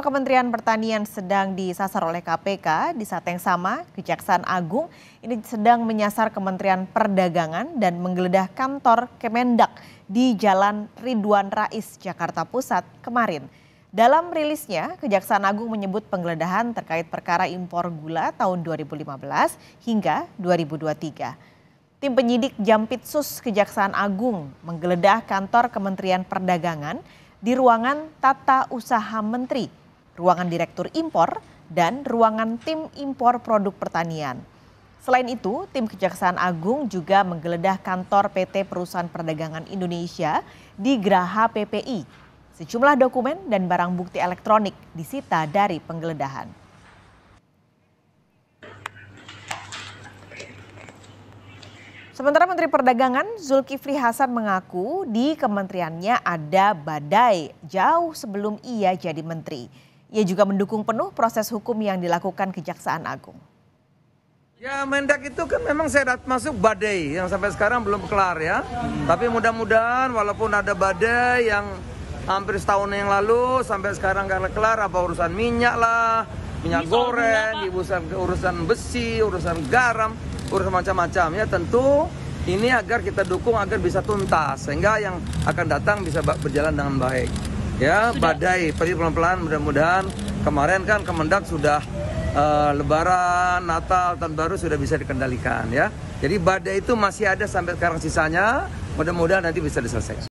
Kementerian Pertanian sedang disasar oleh KPK. Di saat yang sama, Kejaksaan Agung ini sedang menyasar Kementerian Perdagangan dan menggeledah kantor Kemendak di Jalan Ridwan Rais, Jakarta Pusat kemarin. Dalam rilisnya, Kejaksaan Agung menyebut penggeledahan terkait perkara impor gula tahun 2015 hingga 2023. Tim penyidik Jampitsus Kejaksaan Agung menggeledah kantor Kementerian Perdagangan di ruangan Tata Usaha Menteri ruangan direktur impor, dan ruangan tim impor produk pertanian. Selain itu, tim Kejaksaan Agung juga menggeledah kantor PT Perusahaan Perdagangan Indonesia di Graha PPI. Sejumlah dokumen dan barang bukti elektronik disita dari penggeledahan. Sementara Menteri Perdagangan Zulkifli Hasan mengaku di kementeriannya ada badai jauh sebelum ia jadi menteri. Ia juga mendukung penuh proses hukum yang dilakukan Kejaksaan Agung. Ya Mendak itu kan memang saya masuk badai yang sampai sekarang belum kelar ya. Hmm. Tapi mudah-mudahan walaupun ada badai yang hampir setahun yang lalu sampai sekarang gak kelar apa urusan minyak lah, minyak Misal goreng, minyak, urusan urusan besi, urusan garam, urusan macam-macam ya tentu ini agar kita dukung agar bisa tuntas sehingga yang akan datang bisa berjalan dengan baik ya sudah. badai pergi pelan-pelan mudah-mudahan kemarin kan Kemendak sudah uh, Lebaran, Natal, Tahun Baru sudah bisa dikendalikan ya. Jadi badai itu masih ada sampai sekarang sisanya. Mudah-mudahan nanti bisa diselesaikan.